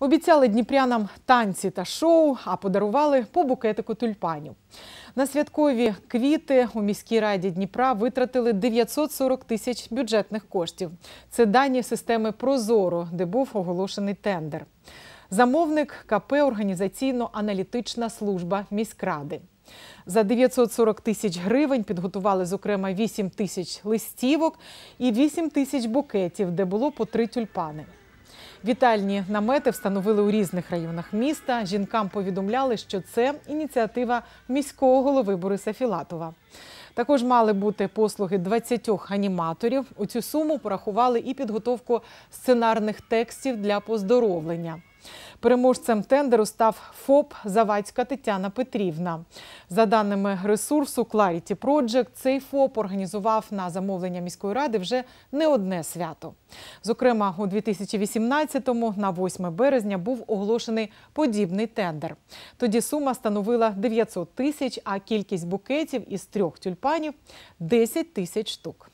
Обіцяли дніпрянам танці та шоу, а подарували по букетику тюльпанів. На святкові квіти у міській раді Дніпра витратили 940 тисяч бюджетних коштів. Це дані системи Прозоро, де був оголошений тендер. Замовник КП Організаційно-аналітична служба міськради. За 940 тисяч гривень підготували, зокрема, 8 тисяч листівок і 8 тисяч букетів, де було по три тюльпани. Вітальні намети встановили у різних районах міста. Жінкам повідомляли, що це ініціатива міського голови Бориса Філатова. Також мали бути послуги 20 аніматорів. У цю суму порахували і підготовку сценарних текстів для поздоровлення. Переможцем тендеру став ФОП Завадська Тетяна Петрівна. За даними ресурсу Clarity Project, цей ФОП організував на замовлення міської ради вже не одне свято. Зокрема, у 2018-му на 8 березня був оголошений подібний тендер. Тоді сума становила 900 тисяч, а кількість букетів із трьох тюльпанів 10 тисяч штук.